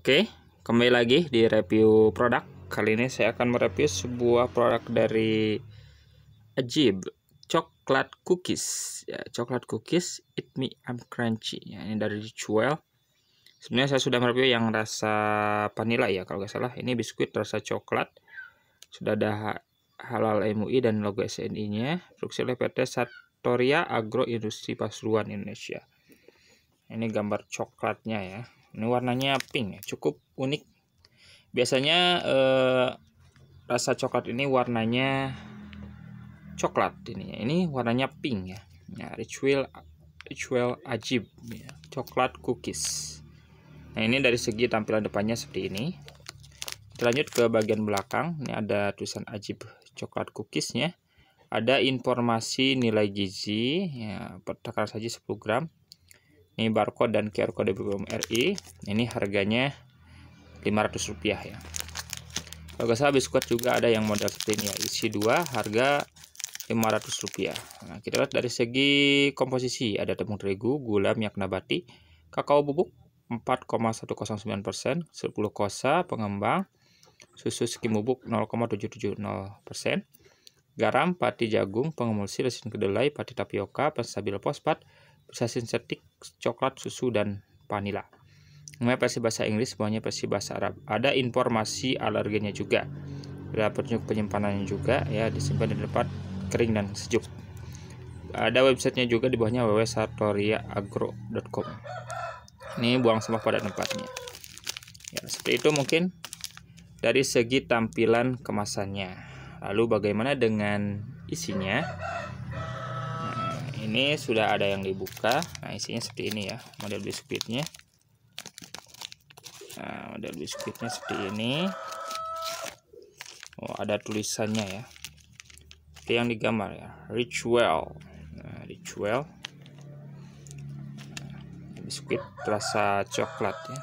Oke, kembali lagi di review produk. Kali ini saya akan mereview sebuah produk dari Ajib, coklat cookies. Ya, coklat cookies Eat Me I'm Crunchy. Ya, ini dari Jewel. Sebenarnya saya sudah mereview yang rasa vanilla ya kalau nggak salah. Ini biskuit rasa coklat. Sudah ada halal MUI dan logo SNI-nya. Produksi oleh PT Satoria Agro Industri Pasuruan Indonesia. Ini gambar coklatnya ya ini warnanya pink ya, cukup unik biasanya eh, rasa coklat ini warnanya coklat ini ya. ini warnanya pink ya nah, ritual ritual ajib ya. coklat cookies nah ini dari segi tampilan depannya seperti ini kita lanjut ke bagian belakang ini ada tulisan ajib coklat cookiesnya ada informasi nilai gizi ya, pertakaran saja 10 gram ini barcode dan QR Code BPOM RI ini harganya 500 rupiah ya kalau gak salah biskuit juga ada yang model seperti ini ya isi dua harga 500 rupiah nah, kita lihat dari segi komposisi ada tepung terigu gula minyak nabati kakao bubuk 4,109%, 10 kosa pengembang, susu skim bubuk 0,770%, garam, pati jagung, pengemulsi, resin kedelai, pati tapioka, penstabil fosfat, bisa sintetik, coklat, susu, dan vanila. Namanya versi bahasa Inggris, semuanya versi bahasa Arab. Ada informasi alergennya juga. Ada petunjuk penyimpanannya juga, ya disimpan di tempat kering dan sejuk. Ada websitenya juga di bawahnya www.sartoriaagro.com. Ini buang sampah pada tempatnya. Ya, seperti itu mungkin dari segi tampilan kemasannya. Lalu bagaimana dengan isinya? ini sudah ada yang dibuka nah isinya seperti ini ya model biskuitnya nah model biskuitnya seperti ini oh ada tulisannya ya seperti yang digambar ya Richwell, nah, ritual biskuit rasa coklat ya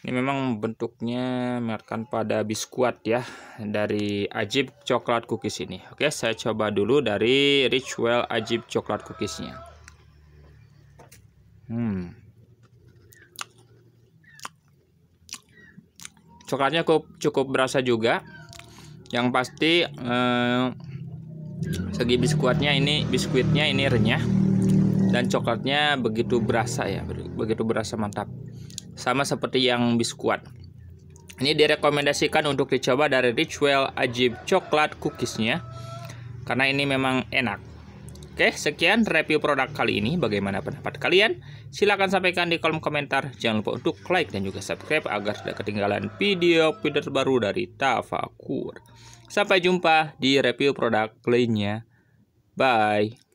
ini memang bentuknya makan pada biskuit ya dari Ajib Coklat Cookies ini. Oke, saya coba dulu dari Richwell Ajib Coklat Cookiesnya. Hmm. Coklatnya cukup, cukup berasa juga. Yang pasti eh, segi biskuitnya ini biskuitnya ini renyah dan coklatnya begitu berasa ya, begitu berasa mantap sama seperti yang biskuat. Ini direkomendasikan untuk dicoba dari Richwell Ajib Coklat Cookiesnya karena ini memang enak. Oke, sekian review produk kali ini. Bagaimana pendapat kalian? Silahkan sampaikan di kolom komentar. Jangan lupa untuk like dan juga subscribe agar tidak ketinggalan video-video terbaru dari Tafakur. Sampai jumpa di review produk lainnya. Bye.